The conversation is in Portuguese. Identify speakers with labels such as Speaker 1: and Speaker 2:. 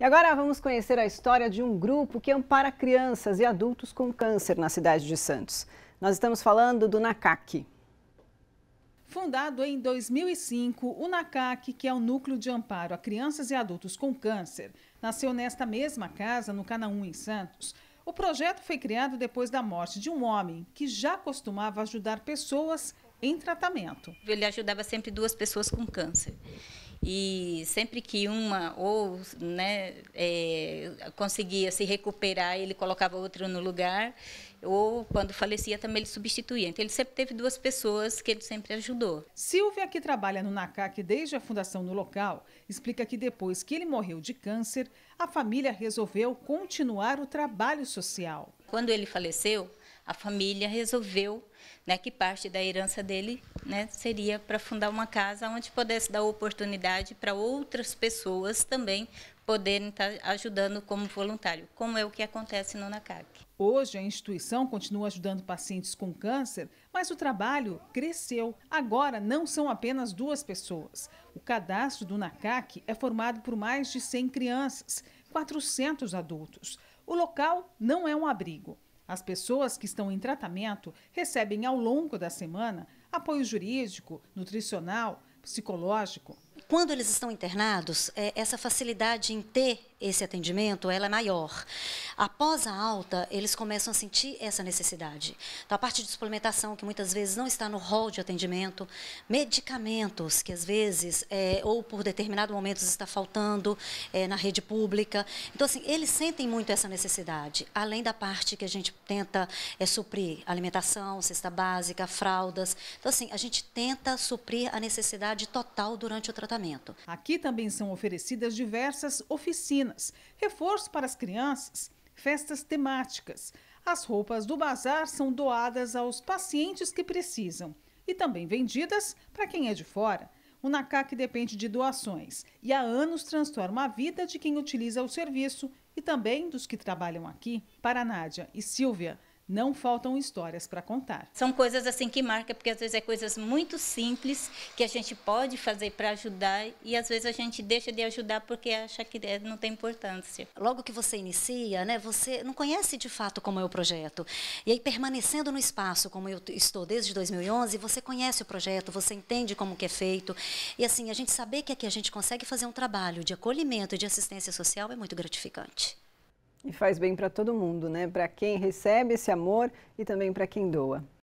Speaker 1: E agora vamos conhecer a história de um grupo que ampara crianças e adultos com câncer na cidade de Santos. Nós estamos falando do NACAC.
Speaker 2: Fundado em 2005, o NACAC, que é o Núcleo de Amparo a Crianças e Adultos com Câncer, nasceu nesta mesma casa, no 1, em Santos. O projeto foi criado depois da morte de um homem que já costumava ajudar pessoas em tratamento. Ele ajudava sempre duas pessoas com câncer. E sempre que uma
Speaker 3: ou né, é, conseguia se recuperar, ele colocava outra no
Speaker 2: lugar, ou quando falecia também ele substituía. Então ele sempre teve duas pessoas que ele sempre ajudou. Silvia, que trabalha no NACAC desde a fundação no local, explica que depois que ele morreu de câncer, a família resolveu continuar o trabalho social. Quando ele faleceu, a família resolveu né, que parte da herança dele né,
Speaker 3: seria para fundar uma casa onde pudesse dar oportunidade para outras pessoas também poderem estar tá ajudando como voluntário, como é o que acontece no NACAC.
Speaker 2: Hoje, a instituição continua ajudando pacientes com câncer, mas o trabalho cresceu. Agora, não são apenas duas pessoas. O cadastro do NACAC é formado por mais de 100 crianças, 400 adultos. O local não é um abrigo as pessoas que estão em tratamento recebem ao longo da semana apoio
Speaker 4: jurídico, nutricional, psicológico. Quando eles estão internados, é, essa facilidade em ter esse atendimento, ela é maior. Após a alta, eles começam a sentir essa necessidade. Então, a parte de suplementação, que muitas vezes não está no rol de atendimento, medicamentos, que às vezes, é, ou por determinado momento, está faltando é, na rede pública. Então, assim, eles sentem muito essa necessidade, além da parte que a gente tenta é, suprir, alimentação, cesta básica, fraldas. Então, assim, a gente tenta suprir a necessidade total durante o tratamento. Aqui também são oferecidas
Speaker 2: diversas oficinas reforço para as crianças, festas temáticas. As roupas do bazar são doadas aos pacientes que precisam e também vendidas para quem é de fora. O NACAC depende de doações e há anos transforma a vida de quem utiliza o serviço e também dos que trabalham aqui. Para Nádia e Silvia, não faltam histórias para contar.
Speaker 3: São coisas assim que marcam, porque às vezes é coisas muito simples que a gente pode fazer para ajudar e às vezes a gente deixa de ajudar porque
Speaker 4: acha que é, não tem importância. Logo que você inicia, né, você não conhece de fato como é o projeto. E aí permanecendo no espaço, como eu estou desde 2011, você conhece o projeto, você entende como que é feito. E assim, a gente saber que aqui a gente consegue fazer um trabalho de acolhimento, de assistência social é muito gratificante.
Speaker 1: E faz bem para todo mundo, né? Para quem recebe esse amor e também para quem doa.